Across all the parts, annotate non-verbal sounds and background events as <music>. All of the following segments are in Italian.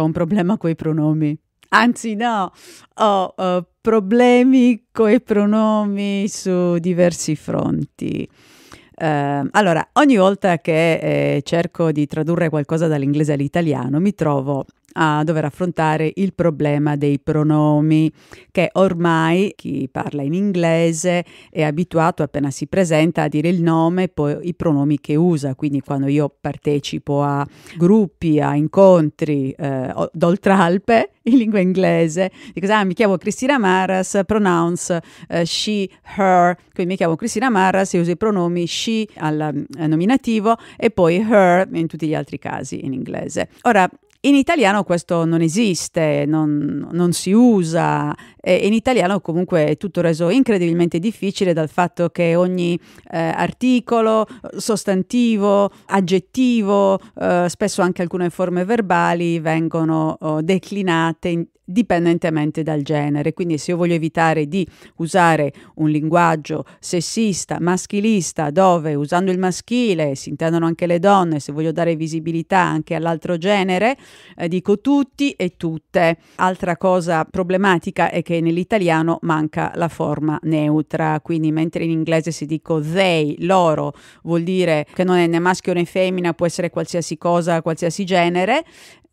Ho un problema con i pronomi. Anzi, no, ho uh, problemi con i pronomi su diversi fronti. Uh, allora, ogni volta che eh, cerco di tradurre qualcosa dall'inglese all'italiano mi trovo a dover affrontare il problema dei pronomi che ormai chi parla in inglese è abituato appena si presenta a dire il nome e poi i pronomi che usa, quindi quando io partecipo a gruppi, a incontri eh, d'oltralpe <laughs> in lingua inglese, dico ah mi chiamo Cristina Maras, pronounce uh, she, her, quindi mi chiamo Cristina Maras e uso i pronomi she al eh, nominativo e poi her in tutti gli altri casi in inglese. Ora in italiano questo non esiste, non, non si usa, e in italiano comunque è tutto reso incredibilmente difficile dal fatto che ogni eh, articolo, eh, sostantivo, aggettivo, eh, spesso anche alcune forme verbali vengono oh, declinate in, dipendentemente dal genere. Quindi se io voglio evitare di usare un linguaggio sessista, maschilista, dove usando il maschile si intendono anche le donne, se voglio dare visibilità anche all'altro genere, eh, dico tutti e tutte. Altra cosa problematica è che nell'italiano manca la forma neutra, quindi mentre in inglese si dico they, loro, vuol dire che non è né maschio né femmina, può essere qualsiasi cosa, qualsiasi genere,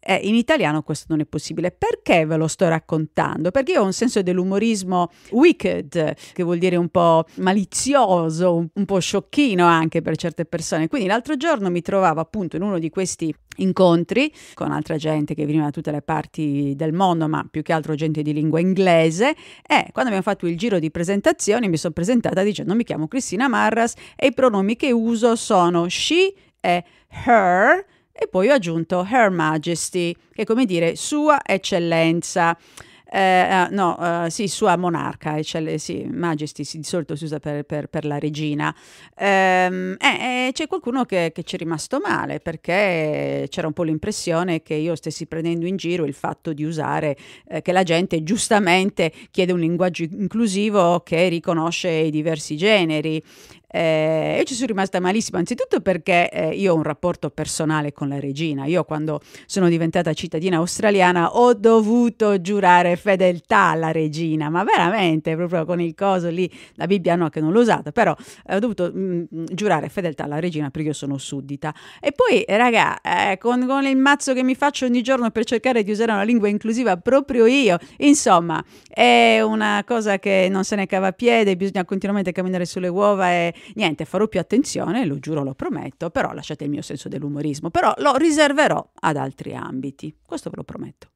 eh, in italiano questo non è possibile. Perché ve lo sto raccontando? Perché io ho un senso dell'umorismo wicked, che vuol dire un po' malizioso, un, un po' sciocchino anche per certe persone. Quindi l'altro giorno mi trovavo appunto in uno di questi incontri con altra gente che veniva da tutte le parti del mondo, ma più che altro gente di lingua inglese e quando abbiamo fatto il giro di presentazioni mi sono presentata dicendo mi chiamo Cristina Marras e i pronomi che uso sono she e her e poi ho aggiunto Her Majesty, che è come dire Sua Eccellenza. Eh, eh, no, eh, sì, sua monarca, eccelle, sì, majesty, sì, di solito si usa per, per, per la regina. Ehm, eh, eh, c'è qualcuno che, che ci è rimasto male perché c'era un po' l'impressione che io stessi prendendo in giro il fatto di usare, eh, che la gente giustamente chiede un linguaggio inclusivo che riconosce i diversi generi. Eh, io ci sono rimasta malissima, anzitutto perché eh, io ho un rapporto personale con la regina. Io quando sono diventata cittadina australiana ho dovuto giurare fedeltà alla regina, ma veramente, proprio con il coso lì, la Bibbia no che non l'ho usata, però eh, ho dovuto mh, mm, mm, giurare fedeltà alla regina perché io sono suddita. E poi, eh, raga, eh, con, con il mazzo che mi faccio ogni giorno per cercare di usare una lingua inclusiva proprio io, insomma, è una cosa che non se ne cava piede, bisogna continuamente camminare sulle uova e Niente, farò più attenzione, lo giuro, lo prometto, però lasciate il mio senso dell'umorismo, però lo riserverò ad altri ambiti, questo ve lo prometto.